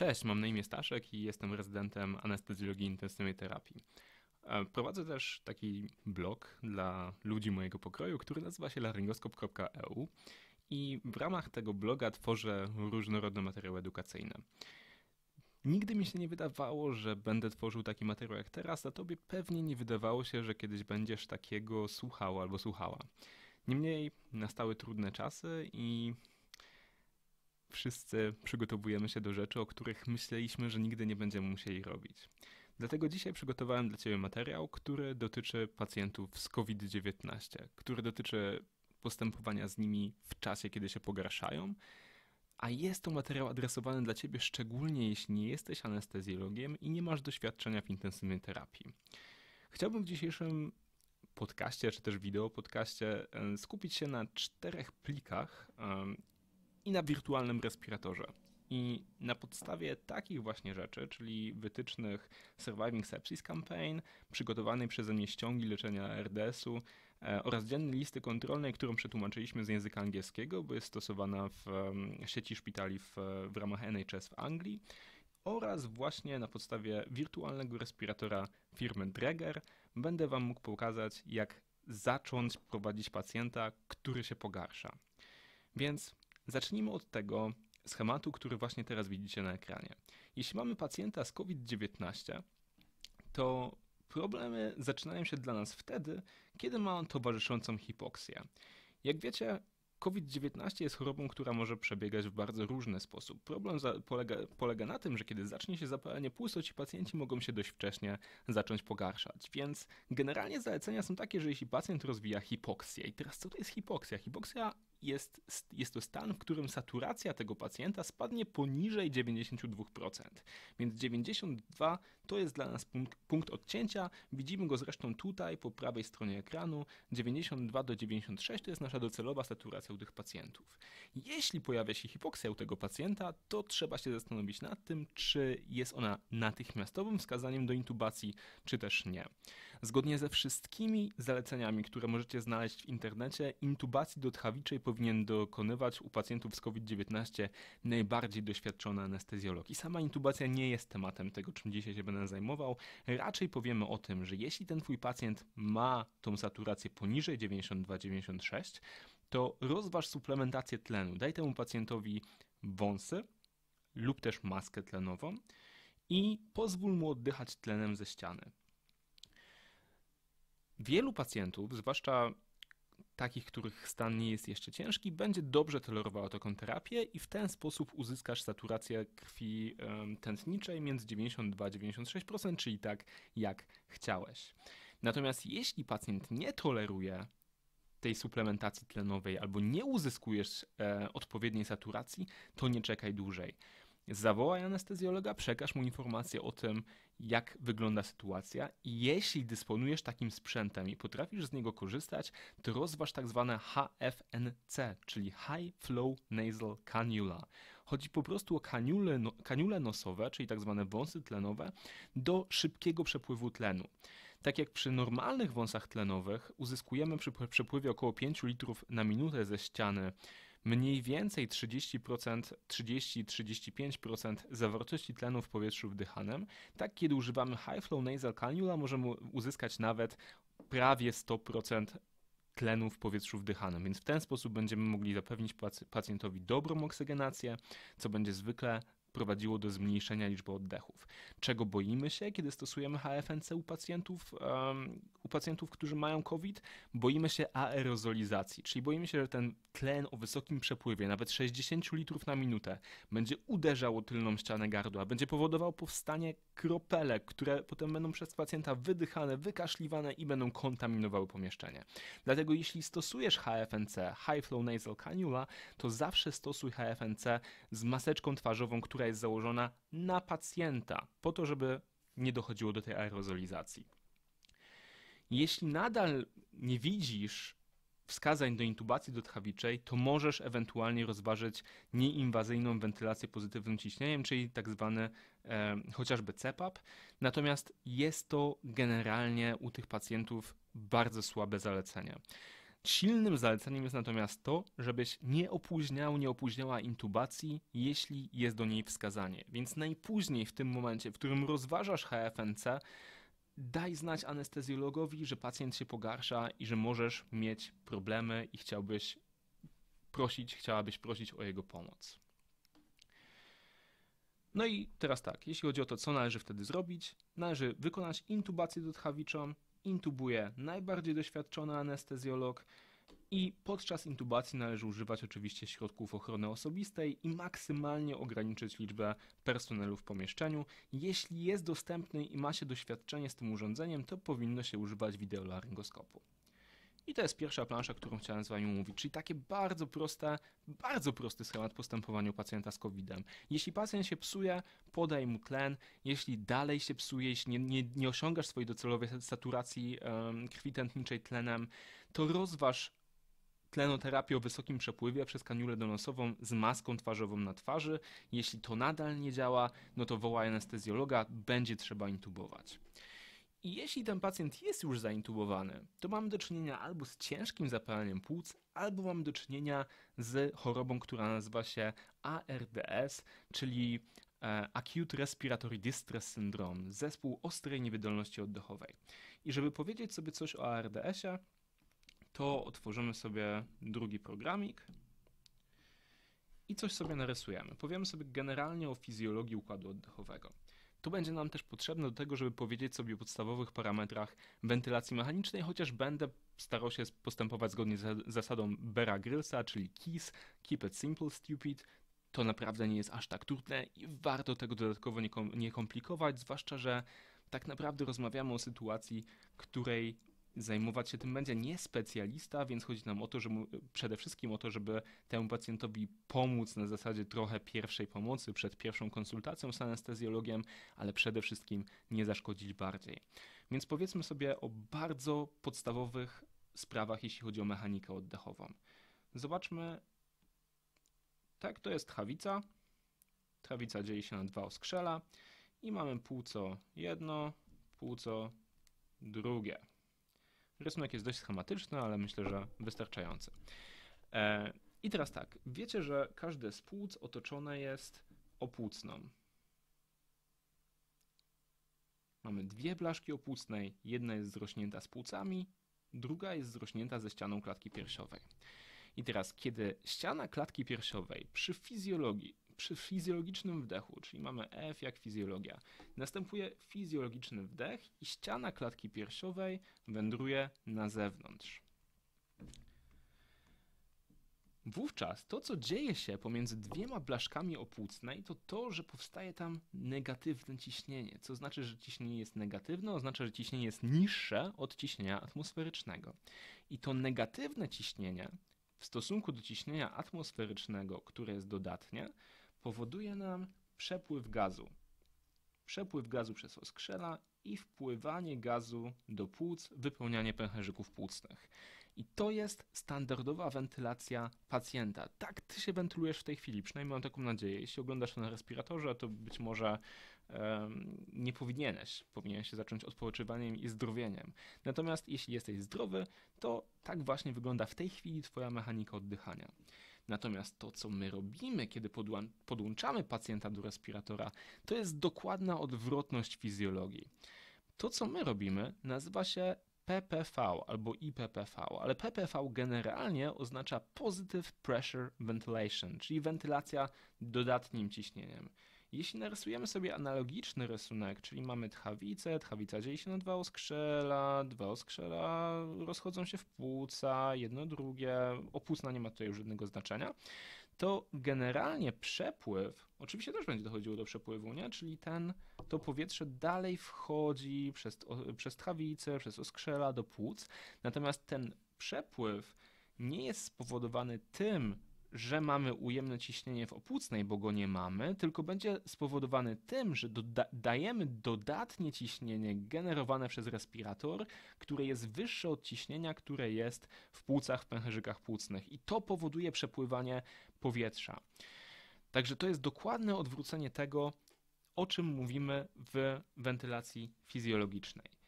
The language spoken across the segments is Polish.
Cześć, mam na imię Staszek i jestem rezydentem anestezjologii intensywnej terapii. E, prowadzę też taki blog dla ludzi mojego pokroju, który nazywa się laryngoskop.eu e i w ramach tego bloga tworzę różnorodne materiały edukacyjne. Nigdy mi się nie wydawało, że będę tworzył taki materiał jak teraz, a tobie pewnie nie wydawało się, że kiedyś będziesz takiego słuchał albo słuchała. Niemniej nastały trudne czasy i wszyscy przygotowujemy się do rzeczy, o których myśleliśmy, że nigdy nie będziemy musieli robić. Dlatego dzisiaj przygotowałem dla Ciebie materiał, który dotyczy pacjentów z COVID-19, który dotyczy postępowania z nimi w czasie, kiedy się pogarszają. A jest to materiał adresowany dla Ciebie szczególnie, jeśli nie jesteś anestezjologiem i nie masz doświadczenia w intensywnej terapii. Chciałbym w dzisiejszym podcaście, czy też wideo podcaście e, skupić się na czterech plikach e, i na wirtualnym respiratorze. I na podstawie takich właśnie rzeczy, czyli wytycznych Surviving Sepsis Campaign, przygotowanej przeze mnie ściągi leczenia RDS-u e, oraz dziennej listy kontrolnej, którą przetłumaczyliśmy z języka angielskiego, bo jest stosowana w um, sieci szpitali w, w ramach NHS w Anglii, oraz właśnie na podstawie wirtualnego respiratora firmy Dreger będę Wam mógł pokazać, jak zacząć prowadzić pacjenta, który się pogarsza. Więc Zacznijmy od tego schematu, który właśnie teraz widzicie na ekranie. Jeśli mamy pacjenta z COVID-19, to problemy zaczynają się dla nas wtedy, kiedy ma on towarzyszącą hipoksję. Jak wiecie, COVID-19 jest chorobą, która może przebiegać w bardzo różny sposób. Problem polega, polega, na tym, że kiedy zacznie się zapalenie płuc, ci pacjenci mogą się dość wcześnie zacząć pogarszać. Więc generalnie zalecenia są takie, że jeśli pacjent rozwija hipoksję, i teraz co to jest hipoksja? Hipoksja jest, jest to stan, w którym saturacja tego pacjenta spadnie poniżej 92%. Więc 92 to jest dla nas punkt, punkt odcięcia. Widzimy go zresztą tutaj po prawej stronie ekranu. 92 do 96 to jest nasza docelowa saturacja u tych pacjentów. Jeśli pojawia się hipoksja u tego pacjenta, to trzeba się zastanowić nad tym, czy jest ona natychmiastowym wskazaniem do intubacji, czy też nie. Zgodnie ze wszystkimi zaleceniami, które możecie znaleźć w internecie, intubacji dotchawiczej powinien dokonywać u pacjentów z COVID-19 najbardziej doświadczony anestezjolog. I sama intubacja nie jest tematem tego, czym dzisiaj się będę zajmował. Raczej powiemy o tym, że jeśli ten twój pacjent ma tą saturację poniżej 92-96, to rozważ suplementację tlenu. Daj temu pacjentowi wąsy lub też maskę tlenową i pozwól mu oddychać tlenem ze ściany. Wielu pacjentów, zwłaszcza takich, których stan nie jest jeszcze ciężki, będzie dobrze tolerowało taką terapię i w ten sposób uzyskasz saturację krwi tętniczej między 92-96%, czyli tak jak chciałeś. Natomiast jeśli pacjent nie toleruje tej suplementacji tlenowej albo nie uzyskujesz e, odpowiedniej saturacji, to nie czekaj dłużej Zawołaj anestezjologa, przekaż mu informację o tym, jak wygląda sytuacja i jeśli dysponujesz takim sprzętem i potrafisz z niego korzystać, to rozważ tak zwane HFNC, czyli High Flow Nasal Cannula. Chodzi po prostu o kaniule, no, kaniule nosowe, czyli tak zwane wąsy tlenowe, do szybkiego przepływu tlenu. Tak jak przy normalnych wąsach tlenowych uzyskujemy przy przepływie około 5 litrów na minutę ze ściany mniej więcej 30%, 30-35% zawartości tlenu w powietrzu wdychanym. Tak, kiedy używamy high flow nasal cannula możemy uzyskać nawet prawie 100% tlenu w powietrzu wdychanym, więc w ten sposób będziemy mogli zapewnić pacjentowi dobrą oksygenację, co będzie zwykle prowadziło do zmniejszenia liczby oddechów. Czego boimy się, kiedy stosujemy HFNC u pacjentów, um, u pacjentów, którzy mają COVID? Boimy się aerozolizacji, czyli boimy się, że ten tlen o wysokim przepływie, nawet 60 litrów na minutę, będzie uderzał o tylną ścianę gardła, będzie powodował powstanie kropelek, które potem będą przez pacjenta wydychane, wykaszliwane i będą kontaminowały pomieszczenie. Dlatego jeśli stosujesz HFNC, High Flow Nasal Cannula, to zawsze stosuj HFNC z maseczką twarzową, która która jest założona na pacjenta, po to, żeby nie dochodziło do tej aerozolizacji. Jeśli nadal nie widzisz wskazań do intubacji dotchawiczej, to możesz ewentualnie rozważyć nieinwazyjną wentylację pozytywnym ciśnieniem, czyli tak zwane e, chociażby CPAP. Natomiast jest to generalnie u tych pacjentów bardzo słabe zalecenie. Silnym zaleceniem jest natomiast to, żebyś nie opóźniał, nie opóźniała intubacji, jeśli jest do niej wskazanie. Więc najpóźniej w tym momencie, w którym rozważasz HFNC, daj znać anestezjologowi, że pacjent się pogarsza i że możesz mieć problemy i chciałbyś prosić, chciałabyś prosić o jego pomoc. No i teraz tak, jeśli chodzi o to, co należy wtedy zrobić, należy wykonać intubację dotchawiczą, intubuje najbardziej doświadczony anestezjolog i podczas intubacji należy używać oczywiście środków ochrony osobistej i maksymalnie ograniczyć liczbę personelu w pomieszczeniu. Jeśli jest dostępny i ma się doświadczenie z tym urządzeniem, to powinno się używać wideolaryngoskopu. I to jest pierwsza plansza, którą chciałem z Wami mówić, czyli takie bardzo proste, bardzo prosty schemat postępowania u pacjenta z COVID-em. Jeśli pacjent się psuje, podaj mu tlen. Jeśli dalej się psuje, jeśli nie, nie, nie osiągasz swojej docelowej saturacji um, krwi tętniczej tlenem, to rozważ tlenoterapię o wysokim przepływie przez kaniulę donosową z maską twarzową na twarzy. Jeśli to nadal nie działa, no to wołaj anestezjologa, będzie trzeba intubować. I jeśli ten pacjent jest już zaintubowany, to mamy do czynienia albo z ciężkim zapaleniem płuc, albo mamy do czynienia z chorobą, która nazywa się ARDS, czyli e, Acute Respiratory Distress Syndrome, zespół ostrej niewydolności oddechowej. I żeby powiedzieć sobie coś o ARDS-ie, to otworzymy sobie drugi programik i coś sobie narysujemy. Powiemy sobie generalnie o fizjologii układu oddechowego. To będzie nam też potrzebne do tego, żeby powiedzieć sobie o podstawowych parametrach wentylacji mechanicznej, chociaż będę starał się postępować zgodnie z zasadą Bera Grylsa, czyli KISS, Keep it simple, stupid, to naprawdę nie jest aż tak trudne i warto tego dodatkowo nie, kom nie komplikować, zwłaszcza, że tak naprawdę rozmawiamy o sytuacji, której zajmować się tym będzie nie specjalista, więc chodzi nam o to, że przede wszystkim o to, żeby temu pacjentowi pomóc na zasadzie trochę pierwszej pomocy przed pierwszą konsultacją z anestezjologiem, ale przede wszystkim nie zaszkodzić bardziej. Więc powiedzmy sobie o bardzo podstawowych sprawach, jeśli chodzi o mechanikę oddechową. Zobaczmy, tak, to jest trawica. Trawica dzieli się na dwa oskrzela i mamy płuco jedno, płuco drugie. Rysunek jest dość schematyczny, ale myślę, że wystarczający. E, I teraz tak, wiecie, że każde z płuc otoczone jest opłucną. Mamy dwie blaszki opłucnej, jedna jest zrośnięta z płucami, druga jest zrośnięta ze ścianą klatki piersiowej. I teraz, kiedy ściana klatki piersiowej przy fizjologii, przy fizjologicznym wdechu, czyli mamy F jak fizjologia. Następuje fizjologiczny wdech i ściana klatki piersiowej wędruje na zewnątrz. Wówczas to, co dzieje się pomiędzy dwiema blaszkami opłucnej, to to, że powstaje tam negatywne ciśnienie, co znaczy, że ciśnienie jest negatywne, oznacza, że ciśnienie jest niższe od ciśnienia atmosferycznego. I to negatywne ciśnienie w stosunku do ciśnienia atmosferycznego, które jest dodatnie, powoduje nam przepływ gazu. Przepływ gazu przez oskrzela i wpływanie gazu do płuc, wypełnianie pęcherzyków płucnych. I to jest standardowa wentylacja pacjenta. Tak ty się wentylujesz w tej chwili, przynajmniej mam taką nadzieję. Jeśli oglądasz to na respiratorze, to być może um, nie powinieneś. Powinien się zacząć odpoczywaniem i zdrowieniem. Natomiast jeśli jesteś zdrowy, to tak właśnie wygląda w tej chwili twoja mechanika oddychania. Natomiast to, co my robimy, kiedy podłączamy pacjenta do respiratora, to jest dokładna odwrotność fizjologii. To, co my robimy, nazywa się PPV albo IPPV, ale PPV generalnie oznacza Positive Pressure Ventilation, czyli wentylacja dodatnim ciśnieniem. Jeśli narysujemy sobie analogiczny rysunek, czyli mamy tchawicę, tchawica dzieli się na dwa oskrzela, dwa oskrzela rozchodzą się w płuca, jedno drugie, opusna nie ma tutaj już żadnego znaczenia, to generalnie przepływ, oczywiście też będzie dochodziło do przepływu, nie? czyli ten, to powietrze dalej wchodzi przez, przez tchawicę, przez oskrzela do płuc, natomiast ten przepływ nie jest spowodowany tym, że mamy ujemne ciśnienie w opłucnej, bo go nie mamy, tylko będzie spowodowany tym, że doda dajemy dodatnie ciśnienie generowane przez respirator, które jest wyższe od ciśnienia, które jest w płucach, w pęcherzykach płucnych i to powoduje przepływanie powietrza. Także to jest dokładne odwrócenie tego, o czym mówimy w wentylacji fizjologicznej.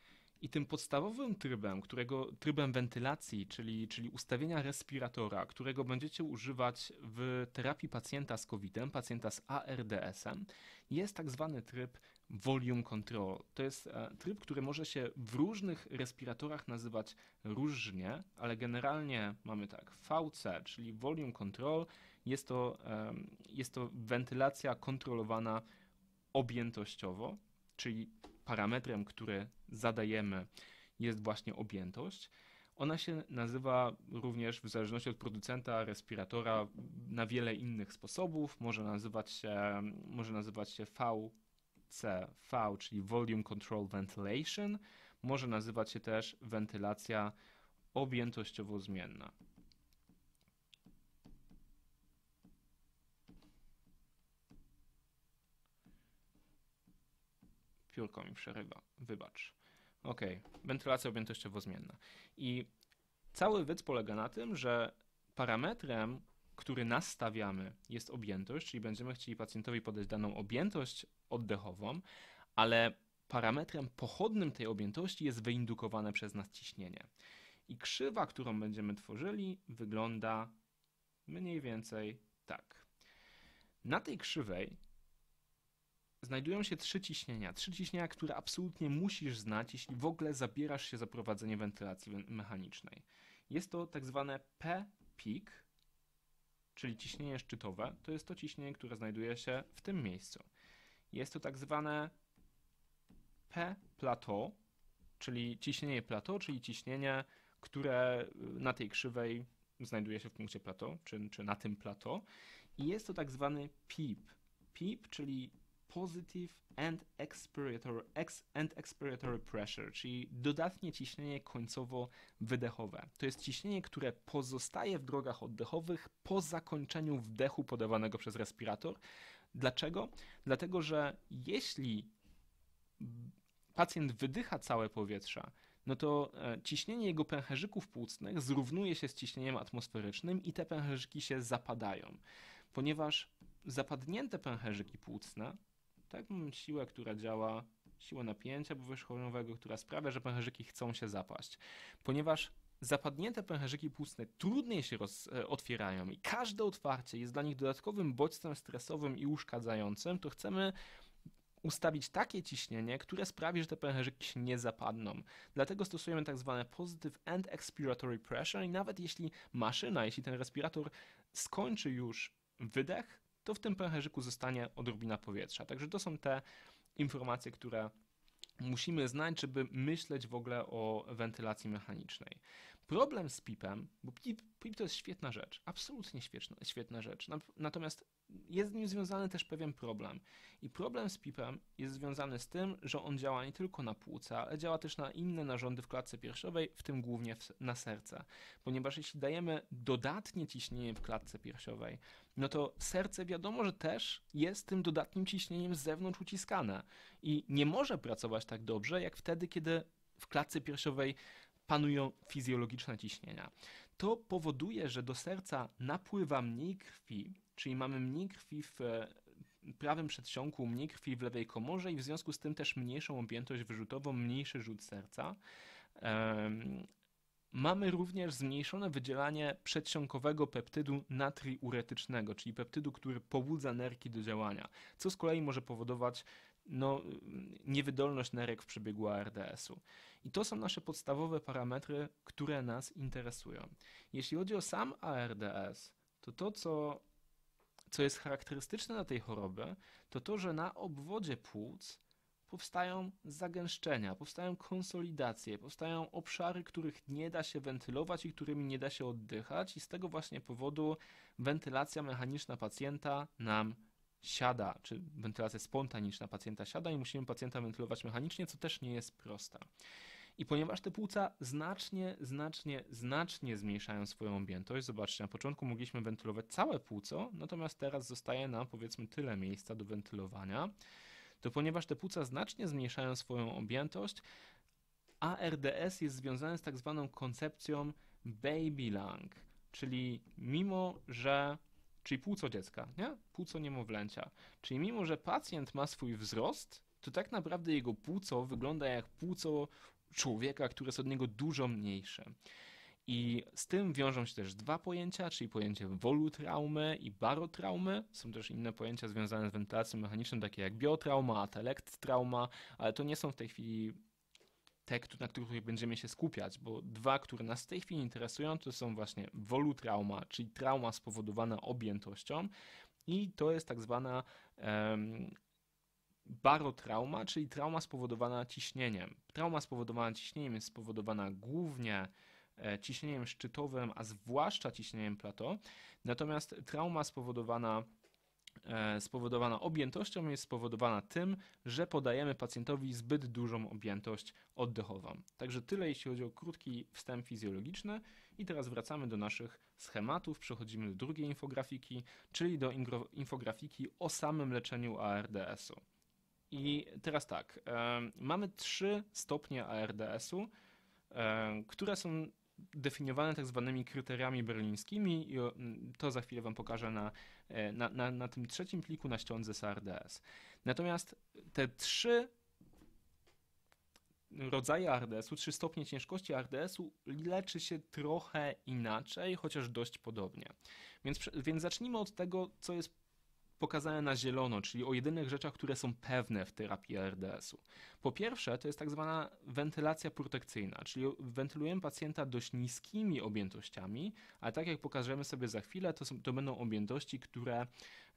I tym podstawowym trybem, którego trybem wentylacji, czyli, czyli ustawienia respiratora, którego będziecie używać w terapii pacjenta z COVID-em, pacjenta z ARDS-em, jest tak zwany tryb volume control. To jest e, tryb, który może się w różnych respiratorach nazywać różnie, ale generalnie mamy tak VC, czyli volume control. Jest to, e, jest to wentylacja kontrolowana objętościowo, czyli parametrem, który zadajemy, jest właśnie objętość. Ona się nazywa również w zależności od producenta respiratora na wiele innych sposobów. Może nazywać się, może nazywać się VCV, czyli Volume Control Ventilation. Może nazywać się też wentylacja objętościowo zmienna. piórko mi przerywa, wybacz. Ok, wentylacja objętościowo wozmienna. I cały wyc polega na tym, że parametrem, który nastawiamy, jest objętość, czyli będziemy chcieli pacjentowi podać daną objętość oddechową, ale parametrem pochodnym tej objętości jest wyindukowane przez nas ciśnienie. I krzywa, którą będziemy tworzyli, wygląda mniej więcej tak. Na tej krzywej znajdują się trzy ciśnienia. Trzy ciśnienia, które absolutnie musisz znać, jeśli w ogóle zabierasz się za prowadzenie wentylacji mechanicznej. Jest to tak zwane P-peak, czyli ciśnienie szczytowe. To jest to ciśnienie, które znajduje się w tym miejscu. Jest to tak zwane P-plateau, czyli ciśnienie plateau, czyli ciśnienie, które y, na tej krzywej znajduje się w punkcie plateau, czy, czy na tym plateau. I jest to tak zwany PIP. PIP, czyli positive and expiratory, ex, and expiratory pressure, czyli dodatnie ciśnienie końcowo-wydechowe. To jest ciśnienie, które pozostaje w drogach oddechowych po zakończeniu wdechu podawanego przez respirator. Dlaczego? Dlatego, że jeśli pacjent wydycha całe powietrze, no to e, ciśnienie jego pęcherzyków płucnych zrównuje się z ciśnieniem atmosferycznym i te pęcherzyki się zapadają, ponieważ zapadnięte pęcherzyki płucne tak? siłę, która działa, siłę napięcia powierzchniowego, która sprawia, że pęcherzyki chcą się zapaść. Ponieważ zapadnięte pęcherzyki płucne trudniej się roz, e, otwierają i każde otwarcie jest dla nich dodatkowym bodźcem stresowym i uszkadzającym, to chcemy ustawić takie ciśnienie, które sprawi, że te pęcherzyki się nie zapadną. Dlatego stosujemy tak zwane positive and expiratory pressure i nawet jeśli maszyna, jeśli ten respirator skończy już wydech, to w tym pęcherzyku zostanie odrobina powietrza. Także to są te informacje, które musimy znać, żeby myśleć w ogóle o wentylacji mechanicznej. Problem z PIP-em, bo PIP, PIP to jest świetna rzecz, absolutnie świetna, świetna rzecz, natomiast jest z nim związany też pewien problem. I problem z PIP-em jest związany z tym, że on działa nie tylko na płuca, ale działa też na inne narządy w klatce piersiowej, w tym głównie w, na serce. Ponieważ jeśli dajemy dodatnie ciśnienie w klatce piersiowej, no to serce wiadomo, że też jest tym dodatnim ciśnieniem z zewnątrz uciskane i nie może pracować tak dobrze, jak wtedy, kiedy w klatce piersiowej panują fizjologiczne ciśnienia. To powoduje, że do serca napływa mniej krwi, czyli mamy mniej krwi w e, prawym przedsionku, mniej krwi w lewej komorze i w związku z tym też mniejszą objętość wyrzutową, mniejszy rzut serca. Mamy również zmniejszone wydzielanie przedsionkowego peptydu natriuretycznego, czyli peptydu, który pobudza nerki do działania, co z kolei może powodować no, niewydolność nerek w przebiegu ARDS-u. I to są nasze podstawowe parametry, które nas interesują. Jeśli chodzi o sam ARDS, to to, co, co jest charakterystyczne dla tej choroby, to to, że na obwodzie płuc powstają zagęszczenia, powstają konsolidacje, powstają obszary, których nie da się wentylować i którymi nie da się oddychać, i z tego właśnie powodu wentylacja mechaniczna pacjenta nam siada, czy wentylacja spontaniczna pacjenta siada i musimy pacjenta wentylować mechanicznie, co też nie jest proste I ponieważ te płuca znacznie, znacznie, znacznie zmniejszają swoją objętość, zobaczcie, na początku mogliśmy wentylować całe płuco, natomiast teraz zostaje nam powiedzmy tyle miejsca do wentylowania, to ponieważ te płuca znacznie zmniejszają swoją objętość, ARDS jest związane z tak zwaną koncepcją baby lung, czyli mimo, że czyli płuco dziecka, nie? płuco niemowlęcia. Czyli mimo, że pacjent ma swój wzrost, to tak naprawdę jego płuco wygląda jak płuco człowieka, które jest od niego dużo mniejsze. I z tym wiążą się też dwa pojęcia, czyli pojęcie wolutraumy i barotraumy. Są też inne pojęcia związane z wentylacją mechaniczną, takie jak biotrauma, atelekt trauma, ale to nie są w tej chwili te, na których będziemy się skupiać, bo dwa, które nas w tej chwili interesują, to są właśnie wolutrauma, czyli trauma spowodowana objętością i to jest tak zwana um, barotrauma, czyli trauma spowodowana ciśnieniem. Trauma spowodowana ciśnieniem jest spowodowana głównie e, ciśnieniem szczytowym, a zwłaszcza ciśnieniem plateau, natomiast trauma spowodowana E, spowodowana objętością jest spowodowana tym, że podajemy pacjentowi zbyt dużą objętość oddechową. Także tyle, jeśli chodzi o krótki wstęp fizjologiczny. I teraz wracamy do naszych schematów, przechodzimy do drugiej infografiki, czyli do infografiki o samym leczeniu ARDS-u. I teraz tak, e, mamy trzy stopnie ARDS-u, e, które są definiowane tak zwanymi kryteriami berlińskimi i to za chwilę Wam pokażę na, e, na, na, na tym trzecim pliku na ściądze SRDS. Natomiast te trzy rodzaje RDS-u, trzy stopnie ciężkości RDS-u leczy się trochę inaczej, chociaż dość podobnie. Więc, więc zacznijmy od tego, co jest pokazane na zielono, czyli o jedynych rzeczach, które są pewne w terapii RDS-u. Po pierwsze, to jest tak zwana wentylacja protekcyjna, czyli wentylujemy pacjenta dość niskimi objętościami, ale tak jak pokażemy sobie za chwilę, to, są, to będą objętości, które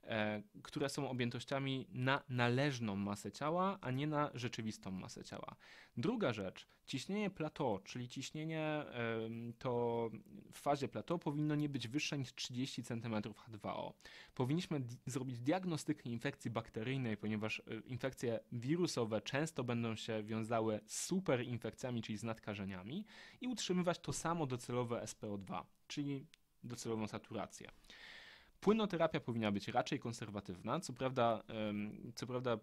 E, które są objętościami na należną masę ciała, a nie na rzeczywistą masę ciała. Druga rzecz, ciśnienie plateau, czyli ciśnienie to w fazie plateau powinno nie być wyższe niż 30 cm H2O. Powinniśmy zrobić diagnostykę infekcji bakteryjnej, ponieważ e, infekcje wirusowe często będą się wiązały z superinfekcjami, czyli z nadkażeniami i utrzymywać to samo docelowe SPO2, czyli docelową saturację. Płynoterapia powinna być raczej konserwatywna. Co prawda, co prawda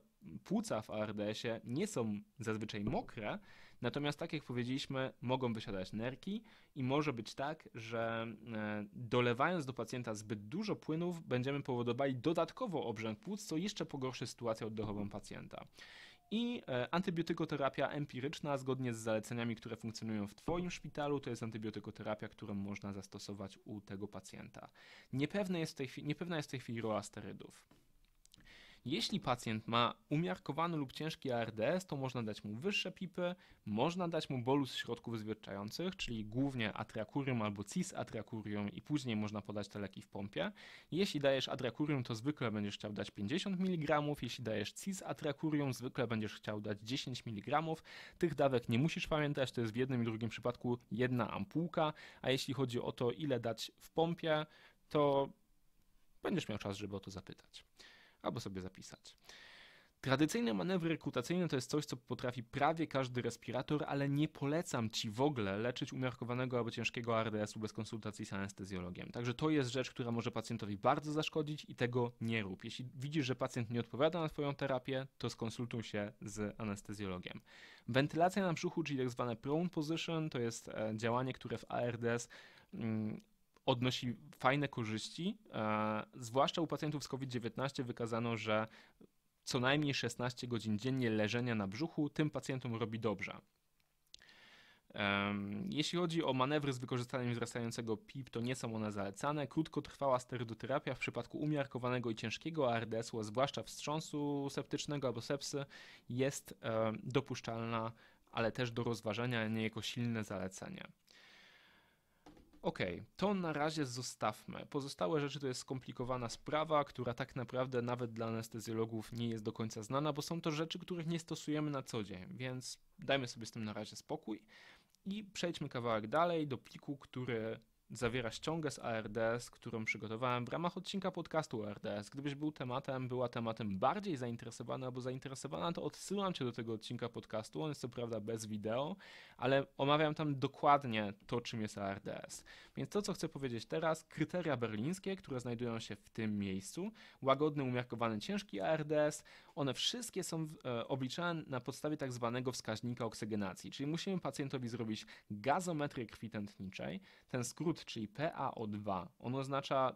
płuca w ARDS-ie nie są zazwyczaj mokre, natomiast tak jak powiedzieliśmy, mogą wysiadać nerki i może być tak, że e, dolewając do pacjenta zbyt dużo płynów, będziemy powodowali dodatkowo obrzęk płuc, co jeszcze pogorszy sytuację oddechową pacjenta. I e, antybiotykoterapia empiryczna, zgodnie z zaleceniami, które funkcjonują w Twoim szpitalu, to jest antybiotykoterapia, którą można zastosować u tego pacjenta. Niepewne jest w tej chwili, niepewna jest w tej chwili rola sterydów. Jeśli pacjent ma umiarkowany lub ciężki ARDS, to można dać mu wyższe pipy, można dać mu bolus środków zwierczających, czyli głównie atrakurium albo cis atrakurium i później można podać te leki w pompie. Jeśli dajesz atrakurium, to zwykle będziesz chciał dać 50 mg, jeśli dajesz cis atrakurium, zwykle będziesz chciał dać 10 mg. Tych dawek nie musisz pamiętać, to jest w jednym i drugim przypadku jedna ampułka, a jeśli chodzi o to, ile dać w pompie, to będziesz miał czas, żeby o to zapytać albo sobie zapisać. Tradycyjne manewry rekrutacyjne to jest coś, co potrafi prawie każdy respirator, ale nie polecam Ci w ogóle leczyć umiarkowanego albo ciężkiego RDS-u bez konsultacji z anestezjologiem. Także to jest rzecz, która może pacjentowi bardzo zaszkodzić i tego nie rób. Jeśli widzisz, że pacjent nie odpowiada na Twoją terapię, to skonsultuj się z anestezjologiem. Wentylacja na brzuchu, czyli tak zwane prone position, to jest e, działanie, które w ARDS mm, odnosi fajne korzyści. E, zwłaszcza u pacjentów z COVID-19 wykazano, że co najmniej 16 godzin dziennie leżenia na brzuchu tym pacjentom robi dobrze. Jeśli chodzi o manewry z wykorzystaniem wzrastającego PIP, to nie są one zalecane. Krótkotrwała sterydoterapia w przypadku umiarkowanego i ciężkiego ARDS-u, zwłaszcza wstrząsu septycznego albo sepsy, jest e, dopuszczalna, ale też do rozważenia, nie jako silne zalecenie ok, to na razie zostawmy. Pozostałe rzeczy to jest skomplikowana sprawa, która tak naprawdę nawet dla anestezjologów nie jest do końca znana, bo są to rzeczy, których nie stosujemy na co dzień, więc dajmy sobie z tym na razie spokój i przejdźmy kawałek dalej do pliku, który zawiera ściągę z ARDS, którą przygotowałem w ramach odcinka podcastu ARDS. Gdybyś był tematem, była tematem bardziej zainteresowana albo zainteresowana, to odsyłam cię do tego odcinka podcastu. On jest co prawda bez wideo, ale omawiam tam dokładnie to, czym jest ARDS. Więc to, co chcę powiedzieć teraz, kryteria berlińskie, które znajdują się w tym miejscu, łagodny, umiarkowany, ciężki ARDS, one wszystkie są e, obliczane na podstawie tak zwanego wskaźnika oksygenacji, czyli musimy pacjentowi zrobić gazometrię krwi tętniczej, ten skrót czyli PaO2, on oznacza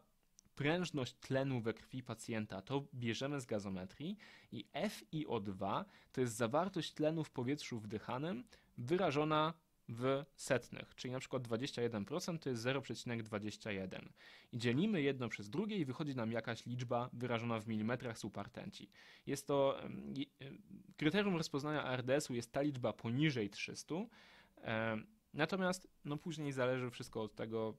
prężność tlenu we krwi pacjenta, to bierzemy z gazometrii i FiO2 to jest zawartość tlenu w powietrzu wdychanym wyrażona w setnych, czyli na przykład 21% to jest 0,21. I dzielimy jedno przez drugie i wychodzi nam jakaś liczba wyrażona w milimetrach supertenci. Jest to kryterium rozpoznania RDS-u jest ta liczba poniżej 300. Natomiast no później zależy wszystko od tego,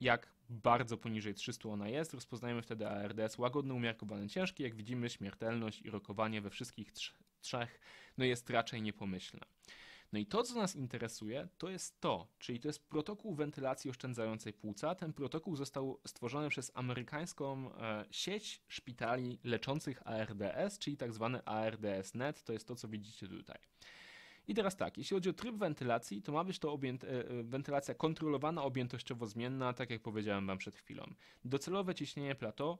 jak bardzo poniżej 300 ona jest. Rozpoznajemy wtedy ARDS łagodny, umiarkowany, ciężki. Jak widzimy, śmiertelność i rokowanie we wszystkich trz trzech no jest raczej niepomyślna. No i to, co nas interesuje, to jest to, czyli to jest protokół wentylacji oszczędzającej płuca. Ten protokół został stworzony przez amerykańską e, sieć szpitali leczących ARDS, czyli tak zwane ARDS-NET, to jest to, co widzicie tutaj. I teraz tak, jeśli chodzi o tryb wentylacji, to ma być to objęt, e, e, wentylacja kontrolowana, objętościowo zmienna, tak jak powiedziałem Wam przed chwilą. Docelowe ciśnienie plateau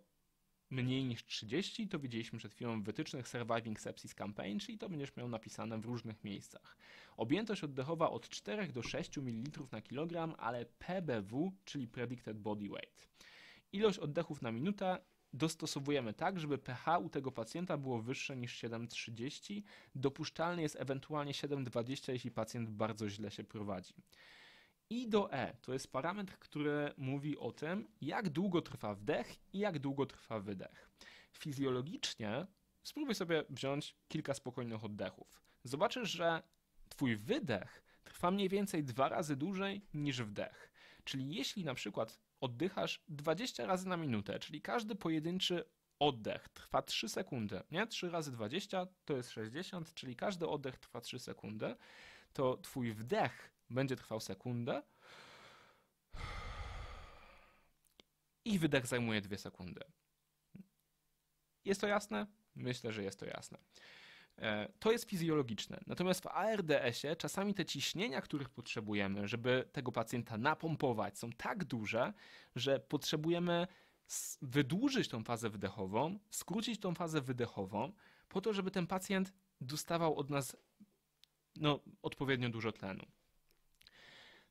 mniej niż 30, to widzieliśmy przed chwilą w wytycznych Surviving Sepsis Campaign, czyli to będziesz miał napisane w różnych miejscach. Objętość oddechowa od 4 do 6 ml na kilogram, ale PBW, czyli Predicted Body Weight. Ilość oddechów na minutę dostosowujemy tak, żeby pH u tego pacjenta było wyższe niż 7,30. Dopuszczalny jest ewentualnie 7,20, jeśli pacjent bardzo źle się prowadzi. I do E to jest parametr, który mówi o tym, jak długo trwa wdech i jak długo trwa wydech. Fizjologicznie spróbuj sobie wziąć kilka spokojnych oddechów. Zobaczysz, że Twój wydech trwa mniej więcej dwa razy dłużej niż wdech. Czyli jeśli na przykład oddychasz 20 razy na minutę, czyli każdy pojedynczy oddech trwa 3 sekundy, nie? 3 razy 20 to jest 60, czyli każdy oddech trwa 3 sekundy, to twój wdech będzie trwał sekundę i wydech zajmuje 2 sekundy. Jest to jasne? Myślę, że jest to jasne. E, to jest fizjologiczne. Natomiast w ARDS-ie czasami te ciśnienia, których potrzebujemy, żeby tego pacjenta napompować, są tak duże, że potrzebujemy wydłużyć tą fazę wydechową, skrócić tą fazę wydechową, po to, żeby ten pacjent dostawał od nas no, odpowiednio dużo tlenu.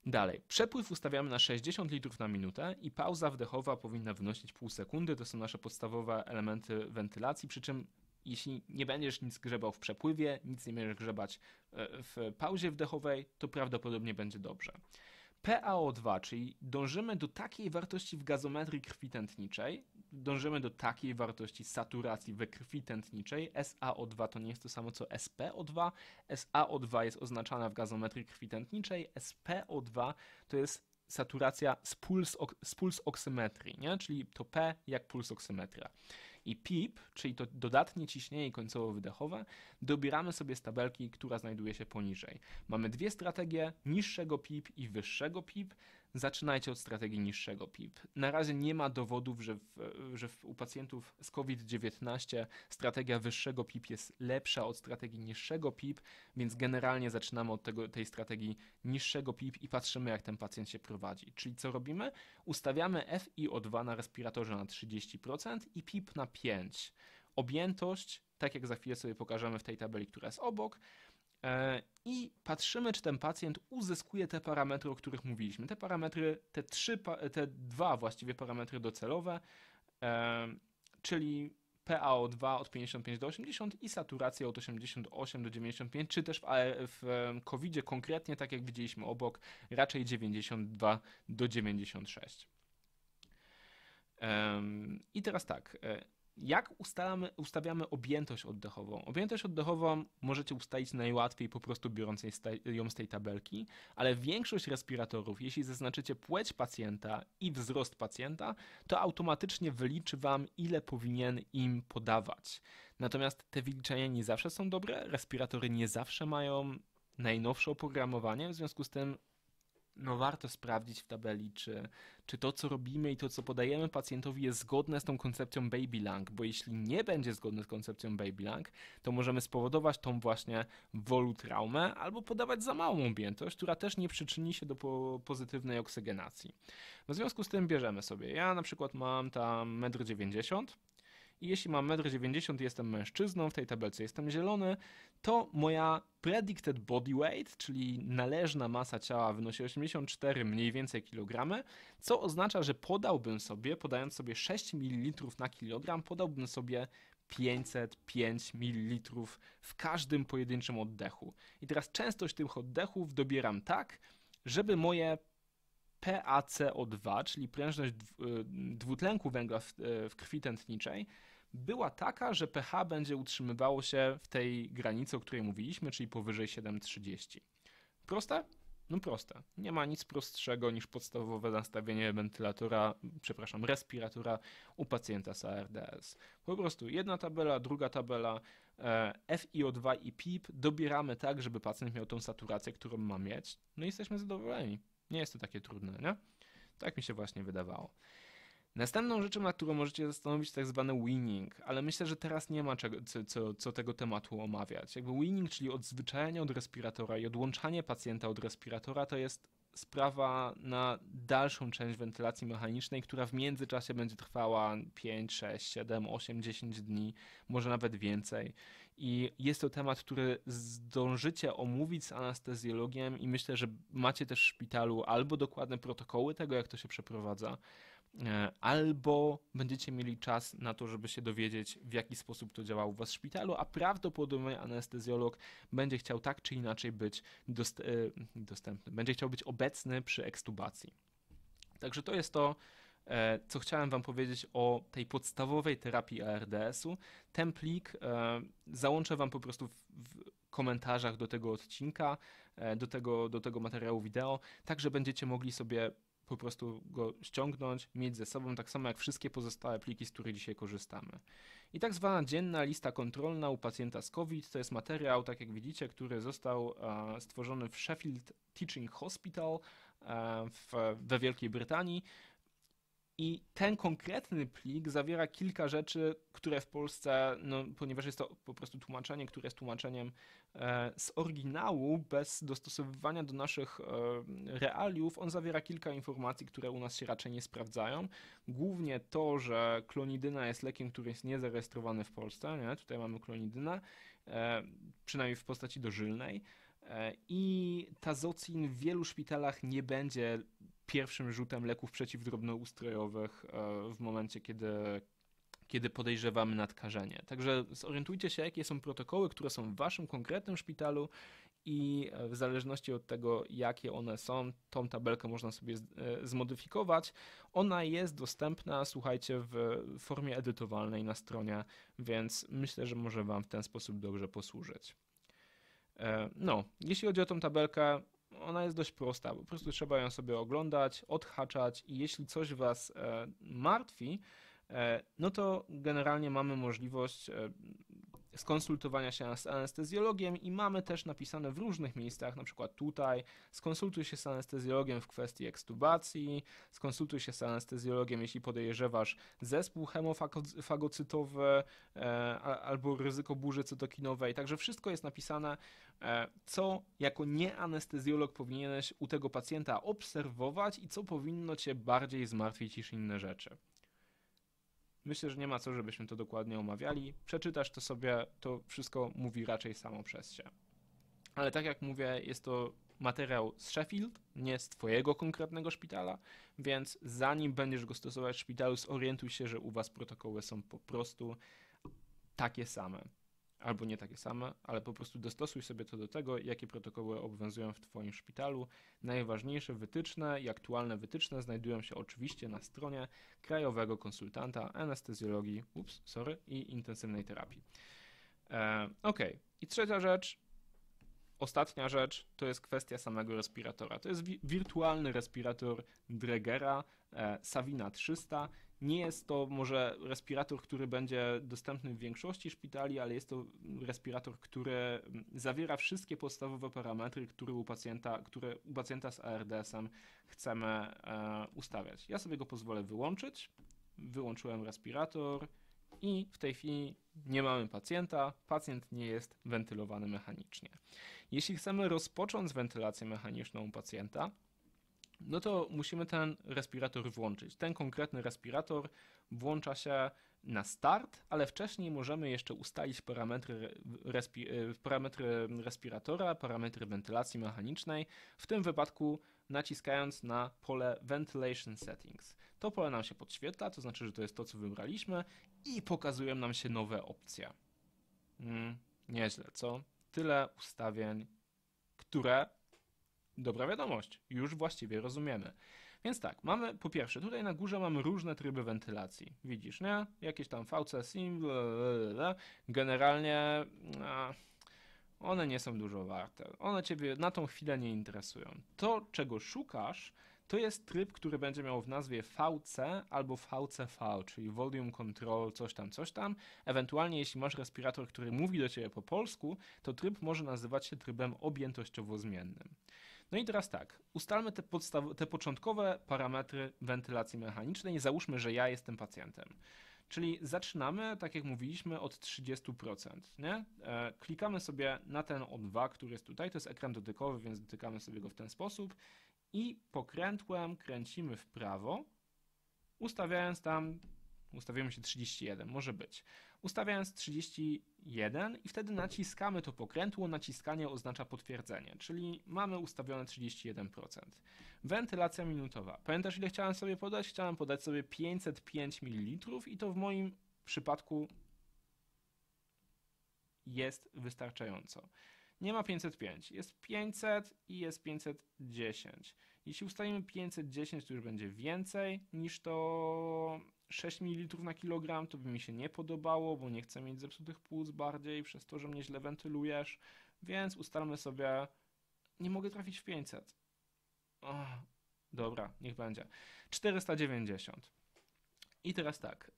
Dalej, przepływ ustawiamy na 60 litrów na minutę i pauza wdechowa powinna wynosić pół sekundy. To są nasze podstawowe elementy wentylacji, przy czym jeśli nie będziesz nic grzebał w przepływie, nic nie będziesz grzebać e, w pauzie wdechowej, to prawdopodobnie będzie dobrze. PaO2, czyli dążymy do takiej wartości w gazometrii krwi tętniczej, dążymy do takiej wartości saturacji we krwi tętniczej. SaO2 to nie jest to samo co SpO2. SaO2 jest oznaczana w gazometrii krwi tętniczej, SpO2 to jest saturacja z puls, z puls oksymetrii, nie? czyli to P jak puls oksymetria i PIP, czyli to dodatnie ciśnienie końcowo-wydechowe, dobieramy sobie z tabelki, która znajduje się poniżej. Mamy dwie strategie, niższego PIP i wyższego PIP zaczynajcie od strategii niższego PIP. Na razie nie ma dowodów, że, w, że w, u pacjentów z COVID-19 strategia wyższego PIP jest lepsza od strategii niższego PIP, więc generalnie zaczynamy od tego, tej strategii niższego PIP i patrzymy, jak ten pacjent się prowadzi. Czyli co robimy? Ustawiamy FiO2 na respiratorze na 30% i PIP na 5. Objętość, tak jak za chwilę sobie pokażemy w tej tabeli, która jest obok, E, i patrzymy, czy ten pacjent uzyskuje te parametry, o których mówiliśmy. Te parametry, te trzy, te dwa właściwie parametry docelowe, e, czyli PaO2 od 55 do 80 i saturacja od 88 do 95, czy też w, e, w COVID-zie konkretnie, tak jak widzieliśmy obok, raczej 92 do 96. I teraz tak, jak ustalamy, ustawiamy objętość oddechową? Objętość oddechową możecie ustalić najłatwiej, po prostu biorąc ją z tej tabelki, ale większość respiratorów, jeśli zaznaczycie płeć pacjenta i wzrost pacjenta, to automatycznie wyliczy Wam, ile powinien im podawać. Natomiast te wyliczenia nie zawsze są dobre, respiratory nie zawsze mają najnowsze oprogramowanie, w związku z tym no warto sprawdzić w tabeli, czy, czy to, co robimy i to, co podajemy pacjentowi jest zgodne z tą koncepcją Baby lung, bo jeśli nie będzie zgodne z koncepcją Baby lung, to możemy spowodować tą właśnie wolutraumę albo podawać za małą objętość, która też nie przyczyni się do po pozytywnej oksygenacji. W związku z tym bierzemy sobie, ja na przykład mam tam 1,90 m, i jeśli mam 1,90 m i jestem mężczyzną, w tej tabelce jestem zielony, to moja predicted body weight, czyli należna masa ciała wynosi 84 mniej więcej kilogramy, co oznacza, że podałbym sobie, podając sobie 6 ml na kilogram, podałbym sobie 505 ml w każdym pojedynczym oddechu. I teraz częstość tych oddechów dobieram tak, żeby moje PaCO2, czyli prężność y, dwutlenku węgla w y, krwi tętniczej, była taka, że pH będzie utrzymywało się w tej granicy, o której mówiliśmy, czyli powyżej 7,30. Proste? No proste. Nie ma nic prostszego niż podstawowe nastawienie wentylatora, przepraszam, respiratora u pacjenta z ARDS. Po prostu jedna tabela, druga tabela, e, FiO2 i PIP dobieramy tak, żeby pacjent miał tą saturację, którą ma mieć, no i jesteśmy zadowoleni. Nie jest to takie trudne, nie? Tak mi się właśnie wydawało. Następną rzeczą, nad którą możecie zastanowić, to tak zwane winning, ale myślę, że teraz nie ma czego, co, co, co tego tematu omawiać. Jakby winning, czyli odzwyczajenie od respiratora i odłączanie pacjenta od respiratora, to jest sprawa na dalszą część wentylacji mechanicznej, która w międzyczasie będzie trwała 5, 6, 7, 8, 10 dni, może nawet więcej. I jest to temat, który zdążycie omówić z anestezjologiem i myślę, że macie też w szpitalu albo dokładne protokoły tego, jak to się przeprowadza, E, albo będziecie mieli czas na to, żeby się dowiedzieć, w jaki sposób to działa u Was w szpitalu, a prawdopodobnie anestezjolog będzie chciał tak czy inaczej być dost e, dostępny, będzie chciał być obecny przy ekstubacji. Także to jest to, e, co chciałem Wam powiedzieć o tej podstawowej terapii ARDS-u. Ten plik załączę Wam po prostu w, w komentarzach do tego odcinka, do tego, do tego materiału wideo, tak że będziecie mogli sobie po prostu go ściągnąć, mieć ze sobą, tak samo jak wszystkie pozostałe pliki, z których dzisiaj korzystamy. I tak zwana dzienna lista kontrolna u pacjenta z COVID to jest materiał, tak jak widzicie, który został e, stworzony w Sheffield Teaching Hospital e, w, we Wielkiej Brytanii i ten konkretny plik zawiera kilka rzeczy, które w Polsce, no, ponieważ jest to po prostu tłumaczenie, które jest tłumaczeniem e, z oryginału, bez dostosowywania do naszych e, realiów, on zawiera kilka informacji, które u nas się raczej nie sprawdzają. Głównie to, że klonidyna jest lekiem, który jest niezarejestrowany w Polsce. Nie? Tutaj mamy klonidynę, e, przynajmniej w postaci dożylnej. E, I tazocin w wielu szpitalach nie będzie pierwszym rzutem leków przeciwdrobnoustrojowych e, w momencie, kiedy, kiedy podejrzewamy nadkażenie. Także zorientujcie się, jakie są protokoły, które są w waszym konkretnym szpitalu i e, w zależności od tego, jakie one są, tą tabelkę można sobie zmodyfikować. Ona jest dostępna, słuchajcie, w formie edytowalnej na stronie, więc myślę, że może wam w ten sposób dobrze posłużyć. E, no, jeśli chodzi o tą tabelkę, ona jest dość prosta. Po prostu trzeba ją sobie oglądać, odhaczać i jeśli coś Was e, martwi, e, no to generalnie mamy możliwość skonsultowania się z anestezjologiem i mamy też napisane w różnych miejscach, na przykład tutaj, skonsultuj się z anestezjologiem w kwestii ekstubacji, skonsultuj się z anestezjologiem, jeśli podejrzewasz zespół hemofagocytowy e, albo ryzyko burzy cytokinowej. Także wszystko jest napisane, e, co jako nieanestezjolog powinieneś u tego pacjenta obserwować i co powinno cię bardziej zmartwić niż inne rzeczy. Myślę, że nie ma co, żebyśmy to dokładnie omawiali. Przeczytasz to sobie, to wszystko mówi raczej samo przez się. Ale tak jak mówię, jest to materiał z Sheffield, nie z Twojego konkretnego szpitala, więc zanim będziesz go stosować w szpitalu, zorientuj się, że u Was protokoły są po prostu takie same albo nie takie same, ale po prostu dostosuj sobie to do tego, jakie protokoły obowiązują w Twoim szpitalu. Najważniejsze wytyczne i aktualne wytyczne znajdują się oczywiście na stronie Krajowego Konsultanta Anestezjologii ups, sorry, i Intensywnej Terapii. E, ok, i trzecia rzecz, ostatnia rzecz to jest kwestia samego respiratora. To jest wi wirtualny respirator Dregera e, Savina 300. Nie jest to może respirator, który będzie dostępny w większości szpitali, ale jest to respirator, który zawiera wszystkie podstawowe parametry, które u pacjenta, które u pacjenta z ARDS-em chcemy e, ustawiać. Ja sobie go pozwolę wyłączyć. Wyłączyłem respirator i w tej chwili nie mamy pacjenta, pacjent nie jest wentylowany mechanicznie. Jeśli chcemy rozpocząć wentylację mechaniczną u pacjenta, no to musimy ten respirator włączyć. Ten konkretny respirator włącza się na start, ale wcześniej możemy jeszcze ustalić parametry, respi e, parametry respiratora, parametry wentylacji mechanicznej, w tym wypadku naciskając na pole Ventilation Settings. To pole nam się podświetla, to znaczy, że to jest to, co wybraliśmy i pokazują nam się nowe opcje. Mm, nieźle, co? Tyle ustawień, które Dobra wiadomość, już właściwie rozumiemy. Więc tak, mamy po pierwsze, tutaj na górze mamy różne tryby wentylacji. Widzisz, nie? Jakieś tam VC, SIM, blablabla. generalnie a, one nie są dużo warte. One ciebie na tą chwilę nie interesują. To, czego szukasz, to jest tryb, który będzie miał w nazwie VC albo VCV, czyli Volume Control, coś tam, coś tam. Ewentualnie, jeśli masz respirator, który mówi do ciebie po polsku, to tryb może nazywać się trybem objętościowo zmiennym. No i teraz tak, ustalmy te, podstaw- te początkowe parametry wentylacji mechanicznej. Załóżmy, że ja jestem pacjentem. Czyli zaczynamy, tak jak mówiliśmy, od 30%. Nie? E, klikamy sobie na ten O2, który jest tutaj, to jest ekran dotykowy, więc dotykamy sobie go w ten sposób i pokrętłem kręcimy w prawo, ustawiając tam, ustawiamy się 31, może być, ustawiając 30 1 i wtedy naciskamy to pokrętło. Naciskanie oznacza potwierdzenie, czyli mamy ustawione 31%. Wentylacja minutowa. Pamiętasz ile chciałem sobie podać? Chciałem podać sobie 505 ml i to w moim przypadku jest wystarczająco. Nie ma 505, jest 500 i jest 510. Jeśli ustawimy 510, to już będzie więcej niż to 6 ml na kilogram, to by mi się nie podobało, bo nie chcę mieć zepsutych płuc bardziej przez to, że mnie źle wentylujesz, więc ustalmy sobie, nie mogę trafić w 500. Oh, dobra, niech będzie. 490. I teraz tak.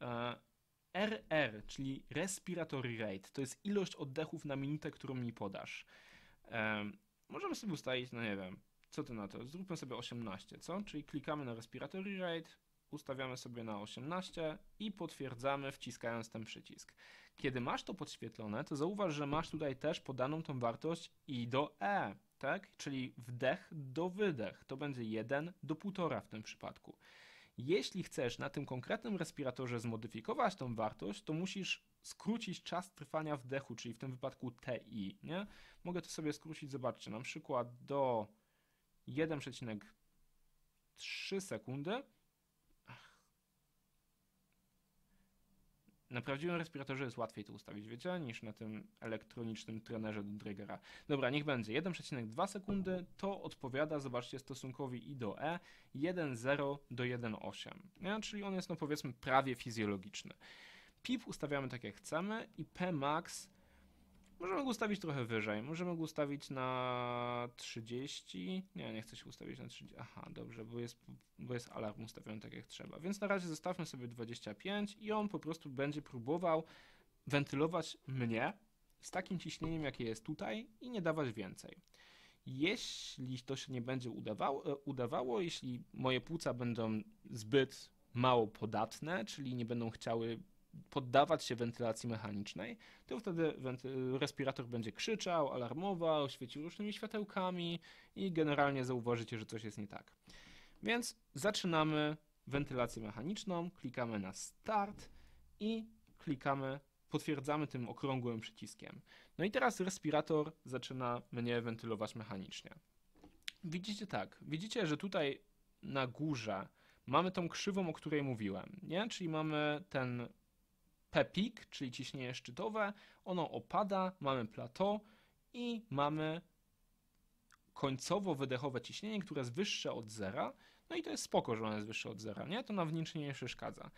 RR, e, czyli respiratory rate, to jest ilość oddechów na minutę, którą mi podasz. E, możemy sobie ustalić, no nie wiem, co ty na to? Zróbmy sobie 18, co? Czyli klikamy na respiratory rate, ustawiamy sobie na 18 i potwierdzamy wciskając ten przycisk. Kiedy masz to podświetlone, to zauważ, że masz tutaj też podaną tą wartość I do E, tak? Czyli wdech do wydech. To będzie 1 do 1,5 w tym przypadku. Jeśli chcesz na tym konkretnym respiratorze zmodyfikować tą wartość, to musisz skrócić czas trwania wdechu, czyli w tym wypadku TI, nie? Mogę to sobie skrócić, zobaczcie, na przykład do 1,3 sekundy, Na prawdziwym respiratorze jest łatwiej to ustawić, wiecie, niż na tym elektronicznym trenerze do Dregera. Dobra, niech będzie. 1,2 sekundy to odpowiada, zobaczcie, stosunkowi I do E 1,0 do 1,8. Ja, czyli on jest, no powiedzmy, prawie fizjologiczny. PIP ustawiamy tak jak chcemy i Pmax Możemy go ustawić trochę wyżej. Możemy go ustawić na 30. Nie, nie chcę się ustawić na 30. Aha, dobrze, bo jest, bo jest alarm ustawiony tak jak trzeba. Więc na razie zostawmy sobie 25 i on po prostu będzie próbował wentylować mnie z takim ciśnieniem, jakie jest tutaj i nie dawać więcej. Jeśli to się nie będzie udawało, e, udawało jeśli moje płuca będą zbyt mało podatne, czyli nie będą chciały poddawać się wentylacji mechanicznej, to wtedy respirator będzie krzyczał, alarmował, świecił różnymi światełkami i generalnie zauważycie, że coś jest nie tak. Więc zaczynamy wentylację mechaniczną, klikamy na Start i klikamy, potwierdzamy tym okrągłym przyciskiem. No i teraz respirator zaczyna mnie wentylować mechanicznie. Widzicie tak, widzicie, że tutaj na górze mamy tą krzywą, o której mówiłem, nie? Czyli mamy ten P-peak, czyli ciśnienie szczytowe, ono opada, mamy plateau i mamy końcowo-wydechowe ciśnienie, które jest wyższe od zera, no i to jest spoko, że ono jest wyższe od zera, nie? To nam w niczym nie przeszkadza.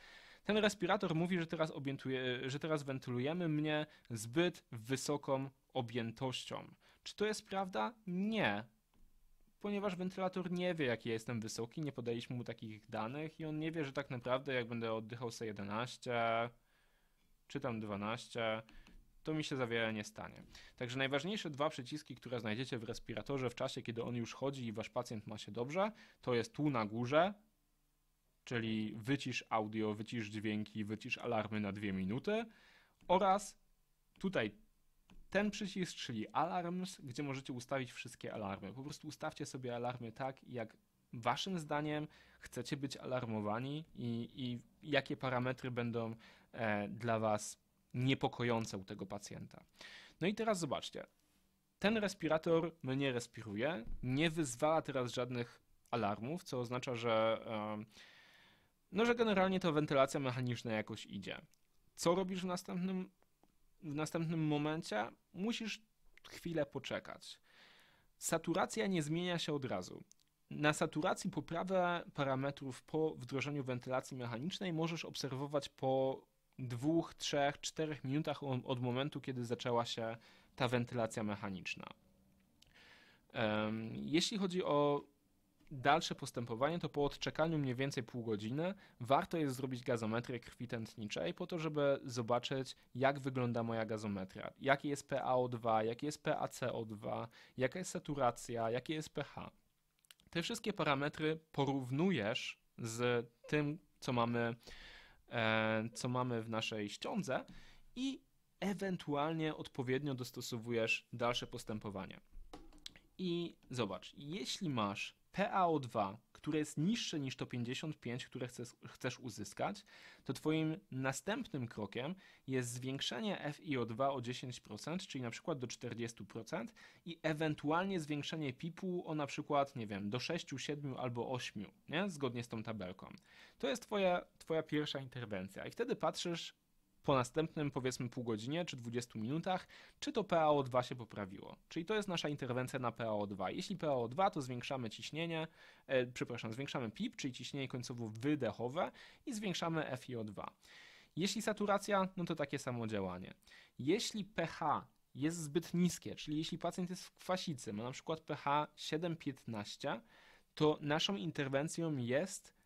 Ten respirator mówi, że teraz, objętuje, że teraz wentylujemy mnie zbyt wysoką objętością. Czy to jest prawda? Nie. Ponieważ wentylator nie wie, jaki ja jestem wysoki, nie podaliśmy mu takich danych i on nie wie, że tak naprawdę jak będę oddychał c 11, czy tam 12, to mi się za wiele nie stanie. Także najważniejsze dwa przyciski, które znajdziecie w respiratorze w czasie, kiedy on już chodzi i wasz pacjent ma się dobrze, to jest tu na górze, czyli wycisz audio, wycisz dźwięki, wycisz alarmy na dwie minuty oraz tutaj ten przycisk, czyli alarms, gdzie możecie ustawić wszystkie alarmy. Po prostu ustawcie sobie alarmy tak, jak waszym zdaniem chcecie być alarmowani i, i jakie parametry będą E, dla Was niepokojące u tego pacjenta. No i teraz zobaczcie. Ten respirator mnie respiruje, nie wyzwala teraz żadnych alarmów, co oznacza, że, no, że generalnie to wentylacja mechaniczna jakoś idzie. Co robisz w następnym, w następnym momencie? Musisz chwilę poczekać. Saturacja nie zmienia się od razu. Na saturacji poprawę parametrów po wdrożeniu wentylacji mechanicznej możesz obserwować po dwóch, trzech, czterech minutach od momentu, kiedy zaczęła się ta wentylacja mechaniczna. Jeśli chodzi o dalsze postępowanie, to po odczekaniu mniej więcej pół godziny warto jest zrobić gazometrię krwi tętniczej po to, żeby zobaczyć, jak wygląda moja gazometria, jakie jest PaO2, jakie jest PaCO2, jaka jest saturacja, jakie jest pH. Te wszystkie parametry porównujesz z tym, co mamy E, co mamy w naszej ściądze i ewentualnie odpowiednio dostosowujesz dalsze postępowanie. I zobacz, jeśli masz PaO2 które jest niższe niż to 55, które chcesz, chcesz uzyskać, to Twoim następnym krokiem jest zwiększenie FiO2 o 10%, czyli na przykład do 40% i ewentualnie zwiększenie PIP-u o na przykład, nie wiem, do 6, 7 albo 8, nie? zgodnie z tą tabelką. To jest twoja, twoja pierwsza interwencja i wtedy patrzysz, po następnym powiedzmy pół godzinie czy 20 minutach, czy to PaO2 się poprawiło. Czyli to jest nasza interwencja na PaO2. Jeśli PaO2, to zwiększamy ciśnienie, e, przepraszam, zwiększamy PIP, czyli ciśnienie końcowo-wydechowe i zwiększamy FiO2. Jeśli saturacja, no to takie samo działanie. Jeśli pH jest zbyt niskie, czyli jeśli pacjent jest w kwasicy, ma na przykład pH 7,15, to naszą interwencją jest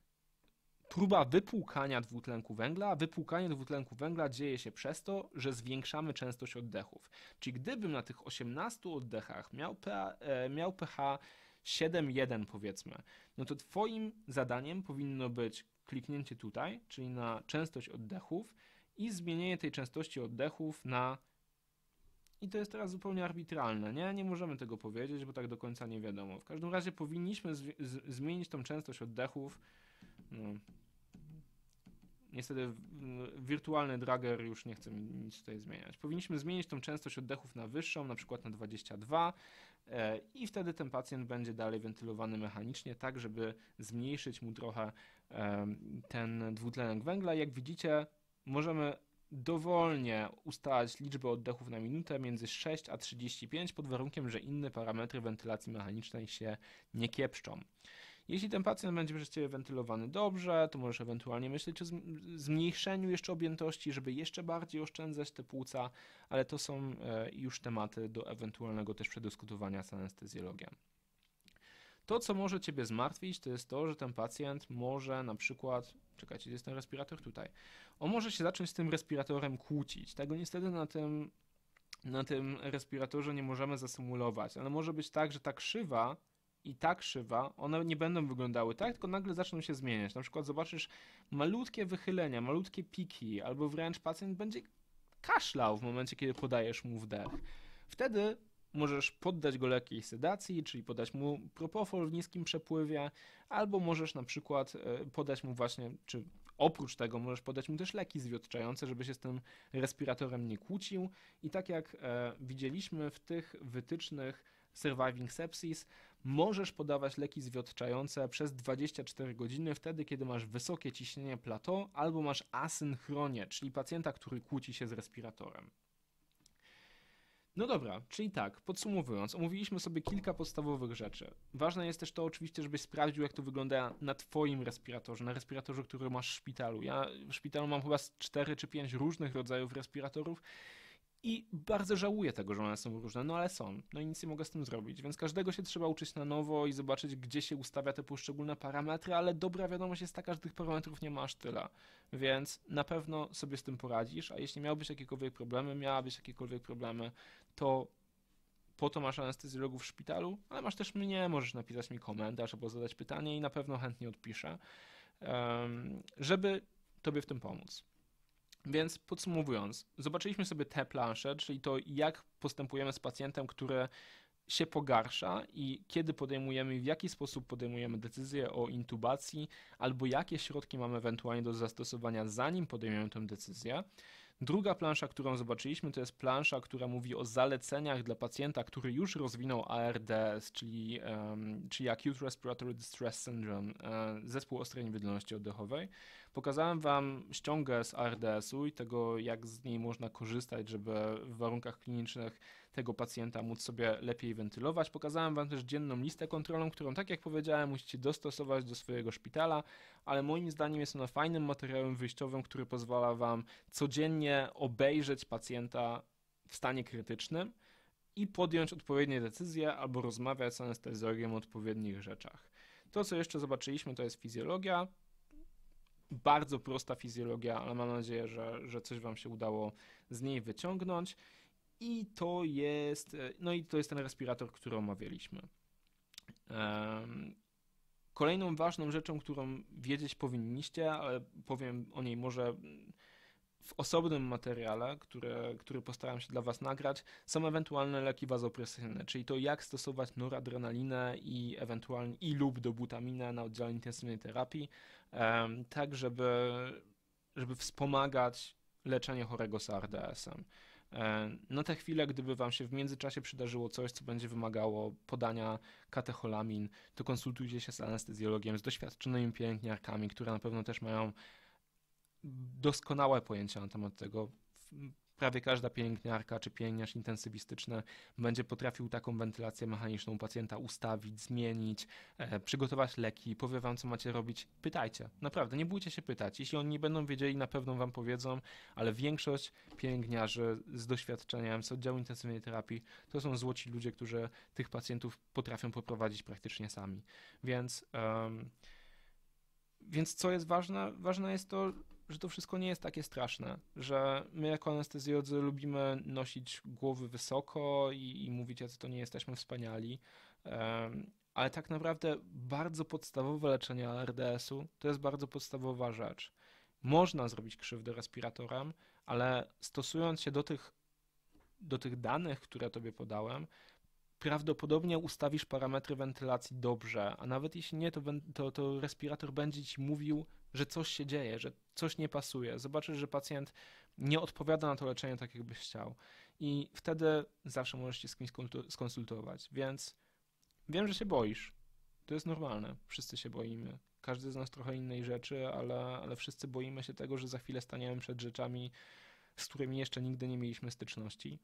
próba wypłukania dwutlenku węgla. Wypłukanie dwutlenku węgla dzieje się przez to, że zwiększamy częstość oddechów. Czyli gdybym na tych 18 oddechach miał pH, e, miał pH 7,1 powiedzmy, no to Twoim zadaniem powinno być kliknięcie tutaj, czyli na częstość oddechów i zmienienie tej częstości oddechów na i to jest teraz zupełnie arbitralne, nie? Nie możemy tego powiedzieć, bo tak do końca nie wiadomo. W każdym razie powinniśmy zmienić tą częstość oddechów no, niestety wirtualny dragger już nie chce nic tutaj zmieniać. Powinniśmy zmienić tą częstość oddechów na wyższą, na przykład na 22 e, i wtedy ten pacjent będzie dalej wentylowany mechanicznie, tak żeby zmniejszyć mu trochę ten dwutlenek węgla. Jak widzicie, możemy dowolnie ustalać liczbę oddechów na minutę między 6 a 35 pod warunkiem, że inne parametry wentylacji mechanicznej się nie kiepszczą. Jeśli ten pacjent będzie przez Ciebie wentylowany dobrze, to możesz ewentualnie myśleć o zmniejszeniu jeszcze objętości, żeby jeszcze bardziej oszczędzać te płuca, ale to są e, już tematy do ewentualnego też przedyskutowania z anestezjologiem. To, co może Ciebie zmartwić, to jest to, że ten pacjent może na przykład, czekajcie, jest ten respirator tutaj, on może się zacząć z tym respiratorem kłócić. Tego niestety na tym, na tym respiratorze nie możemy zasymulować, ale może być tak, że ta krzywa i ta krzywa, one nie będą wyglądały tak, tylko nagle zaczną się zmieniać. Na przykład zobaczysz malutkie wychylenia, malutkie piki, albo wręcz pacjent będzie kaszlał w momencie, kiedy podajesz mu wdech. Wtedy możesz poddać go lekkiej sedacji, czyli podać mu propofol w niskim przepływie, albo możesz na przykład e, podać mu właśnie, czy oprócz tego możesz podać mu też leki zwiotczające, żeby się z tym respiratorem nie kłócił. I tak jak e, widzieliśmy w tych wytycznych Surviving Sepsis, możesz podawać leki zwiotczające przez 24 godziny, wtedy kiedy masz wysokie ciśnienie plateau albo masz asynchronię, czyli pacjenta, który kłóci się z respiratorem. No dobra, czyli tak, podsumowując, omówiliśmy sobie kilka podstawowych rzeczy. Ważne jest też to oczywiście, żebyś sprawdził, jak to wygląda na Twoim respiratorze, na respiratorze, który masz w szpitalu. Ja w szpitalu mam chyba 4 czy 5 różnych rodzajów respiratorów i bardzo żałuję tego, że one są różne, no ale są, no i nic nie mogę z tym zrobić, więc każdego się trzeba uczyć na nowo i zobaczyć, gdzie się ustawia te poszczególne parametry, ale dobra wiadomość jest taka, że tych parametrów nie masz tyle, więc na pewno sobie z tym poradzisz, a jeśli miałbyś jakiekolwiek problemy, miałabyś jakiekolwiek problemy, to po to masz anestezjologów w szpitalu, ale masz też mnie, możesz napisać mi komentarz albo zadać pytanie i na pewno chętnie odpiszę, żeby tobie w tym pomóc. Więc podsumowując, zobaczyliśmy sobie te plansze, czyli to jak postępujemy z pacjentem, który się pogarsza i kiedy podejmujemy, w jaki sposób podejmujemy decyzję o intubacji, albo jakie środki mamy ewentualnie do zastosowania, zanim podejmiemy tę decyzję. Druga plansza, którą zobaczyliśmy, to jest plansza, która mówi o zaleceniach dla pacjenta, który już rozwinął ARDS, czyli, um, czyli Acute Respiratory Distress Syndrome, e, zespół ostrej niewydolności oddechowej. Pokazałem Wam ściągę z ARDS-u i tego, jak z niej można korzystać, żeby w warunkach klinicznych tego pacjenta móc sobie lepiej wentylować. Pokazałem Wam też dzienną listę kontrolną, którą, tak jak powiedziałem, musicie dostosować do swojego szpitala, ale moim zdaniem jest ona fajnym materiałem wyjściowym, który pozwala Wam codziennie obejrzeć pacjenta w stanie krytycznym i podjąć odpowiednie decyzje albo rozmawiać z anestezjologiem o odpowiednich rzeczach. To, co jeszcze zobaczyliśmy, to jest fizjologia. Bardzo prosta fizjologia, ale mam nadzieję, że, że coś Wam się udało z niej wyciągnąć. I to jest, e, no i to jest ten respirator, który omawialiśmy. Kolejną ważną rzeczą, którą wiedzieć powinniście, ale powiem o niej może w osobnym materiale, które, który postaram się dla Was nagrać, są ewentualne leki wazopresyjne, czyli to jak stosować noradrenalinę i ewentualnie i lub dobutaminę na oddziale intensywnej terapii, tak żeby, żeby wspomagać leczenie chorego z ARDS-em. E, na tę chwilę, gdyby Wam się w międzyczasie przydarzyło coś, co będzie wymagało podania katecholamin, to konsultujcie się z anestezjologiem, z doświadczonymi pielęgniarkami, które na pewno też mają doskonałe pojęcia na temat tego, prawie każda pielęgniarka czy pielęgniarz intensywistyczny będzie potrafił taką wentylację mechaniczną pacjenta ustawić, zmienić, e, przygotować leki, powie wam, co macie robić. Pytajcie. Naprawdę, nie bójcie się pytać. Jeśli oni nie będą wiedzieli, na pewno wam powiedzą, ale większość pielęgniarzy z doświadczeniem z oddziału intensywnej terapii to są złoci ludzie, którzy tych pacjentów potrafią poprowadzić praktycznie sami. Więc. Um, więc co jest ważne? Ważne jest to, że to wszystko nie jest takie straszne, że my jako anestezjodzy lubimy nosić głowy wysoko i, i mówić, że to nie jesteśmy wspaniali, ale tak naprawdę bardzo podstawowe leczenie ARDS-u to jest bardzo podstawowa rzecz. Można zrobić krzywdę respiratorem, ale stosując się do tych, do tych danych, które tobie podałem, prawdopodobnie ustawisz parametry wentylacji dobrze, a nawet jeśli nie, to, to, to respirator będzie ci mówił, że coś się dzieje, że coś nie pasuje. Zobaczysz, że pacjent nie odpowiada na to leczenie tak, jakbyś chciał. I wtedy zawsze możesz się z kimś skonsultować. Więc wiem, że się boisz. To jest normalne. Wszyscy się boimy. Każdy z nas trochę innej rzeczy, ale, ale wszyscy boimy się tego, że za chwilę staniemy przed rzeczami, z którymi jeszcze nigdy nie mieliśmy styczności.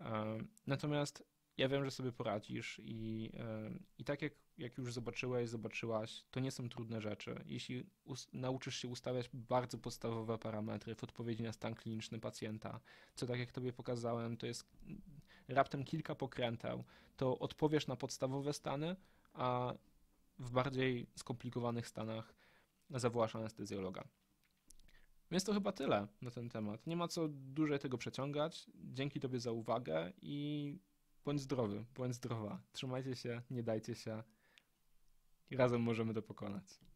E, natomiast ja wiem, że sobie poradzisz i, e, i tak jak jak już zobaczyłeś, zobaczyłaś, to nie są trudne rzeczy. Jeśli nauczysz się ustawiać bardzo podstawowe parametry w odpowiedzi na stan kliniczny pacjenta, co tak jak tobie pokazałem, to jest raptem kilka pokręteł, to odpowiesz na podstawowe stany, a w bardziej skomplikowanych stanach zawołasz anestezjologa. Więc to chyba tyle na ten temat. Nie ma co dłużej tego przeciągać. Dzięki Tobie za uwagę i bądź zdrowy, bądź zdrowa. Trzymajcie się, nie dajcie się razem możemy to pokonać.